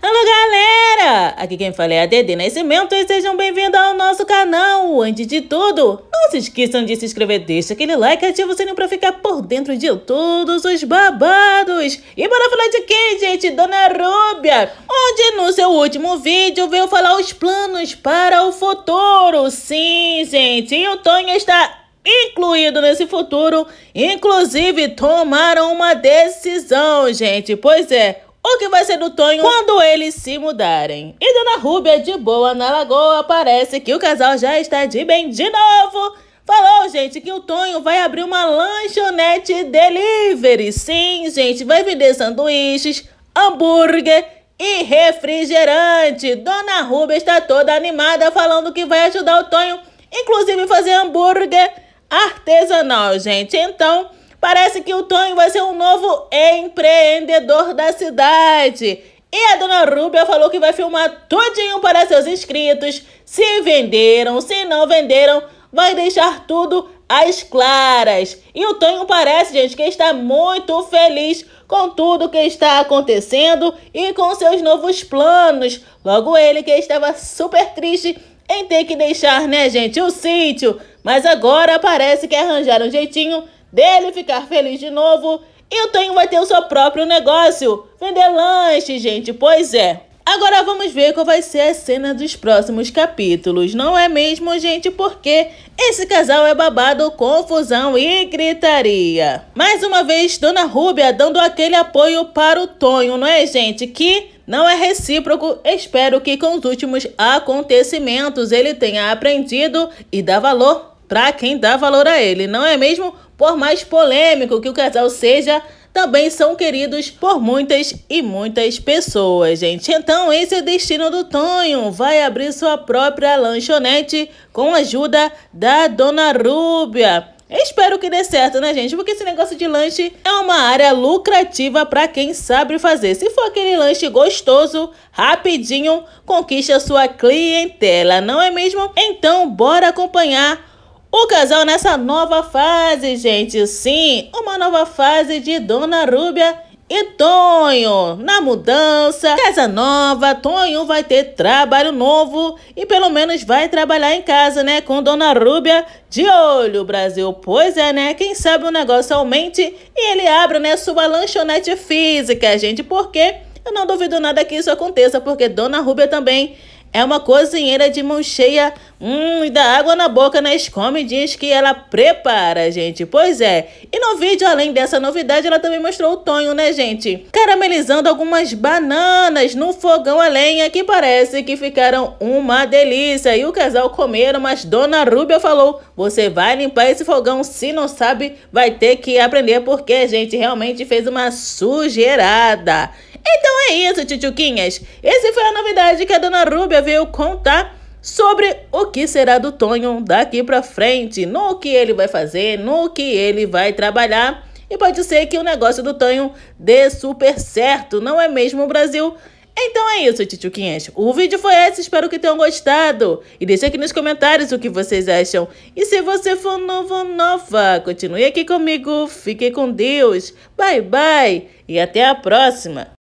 Alô, galera! Aqui quem fala é a Dede Nascimento e sejam bem-vindos ao nosso canal. Antes de tudo, não se esqueçam de se inscrever, deixa aquele like e ativa o sininho pra ficar por dentro de todos os babados. E bora falar de quem, gente? Dona Rúbia, onde no seu último vídeo veio falar os planos para o futuro. Sim, gente, e o Tonho está incluído nesse futuro. Inclusive, tomaram uma decisão, gente. Pois é, o que vai ser do Tonho quando eles se mudarem. E Dona Rúbia, de boa na lagoa, parece que o casal já está de bem de novo. Falou, gente, que o Tonho vai abrir uma lanchonete delivery. Sim, gente, vai vender sanduíches, hambúrguer e refrigerante. Dona Rúbia está toda animada falando que vai ajudar o Tonho, inclusive fazer hambúrguer artesanal, gente. Então, Parece que o Tonho vai ser um novo empreendedor da cidade. E a dona Rubia falou que vai filmar tudinho para seus inscritos. Se venderam, se não venderam, vai deixar tudo às claras. E o Tonho parece, gente, que está muito feliz com tudo que está acontecendo e com seus novos planos. Logo ele que estava super triste em ter que deixar, né, gente, o sítio. Mas agora parece que arranjaram um jeitinho dele ficar feliz de novo e o Tonho vai ter o seu próprio negócio. Vender lanche, gente, pois é. Agora vamos ver qual vai ser a cena dos próximos capítulos, não é mesmo, gente? Porque esse casal é babado, confusão e gritaria. Mais uma vez, Dona Rúbia dando aquele apoio para o Tonho, não é, gente? Que não é recíproco. Espero que com os últimos acontecimentos ele tenha aprendido e dá valor para quem dá valor a ele, não é mesmo? Por mais polêmico que o casal seja, também são queridos por muitas e muitas pessoas, gente. Então, esse é o destino do Tonho. Vai abrir sua própria lanchonete com a ajuda da Dona Rúbia. Espero que dê certo, né, gente? Porque esse negócio de lanche é uma área lucrativa para quem sabe fazer. Se for aquele lanche gostoso, rapidinho, conquista sua clientela, não é mesmo? Então, bora acompanhar o casal nessa nova fase, gente, sim, uma nova fase de Dona Rúbia e Tonho, na mudança, casa nova, Tonho vai ter trabalho novo e pelo menos vai trabalhar em casa, né? Com Dona Rúbia de olho, Brasil. Pois é, né? Quem sabe o negócio aumente e ele abra, né, sua lanchonete física, gente, porque eu não duvido nada que isso aconteça, porque Dona Rúbia também é uma cozinheira de mão cheia Hum, e dá água na boca na né? Escome diz que ela prepara, gente. Pois é. E no vídeo, além dessa novidade, ela também mostrou o Tonho, né, gente? Caramelizando algumas bananas no fogão a lenha que parece que ficaram uma delícia. E o casal comeram, mas Dona Rúbia falou, você vai limpar esse fogão. Se não sabe, vai ter que aprender porque a gente realmente fez uma sujeirada. Então é isso, tchutchuquinhas. Essa foi a novidade que a Dona Rúbia veio contar sobre o que será do Tonho daqui para frente, no que ele vai fazer, no que ele vai trabalhar. E pode ser que o negócio do Tonho dê super certo, não é mesmo, Brasil? Então é isso, Titioquinhas. O vídeo foi esse, espero que tenham gostado. E deixe aqui nos comentários o que vocês acham. E se você for novo ou nova, continue aqui comigo, fique com Deus. Bye, bye e até a próxima.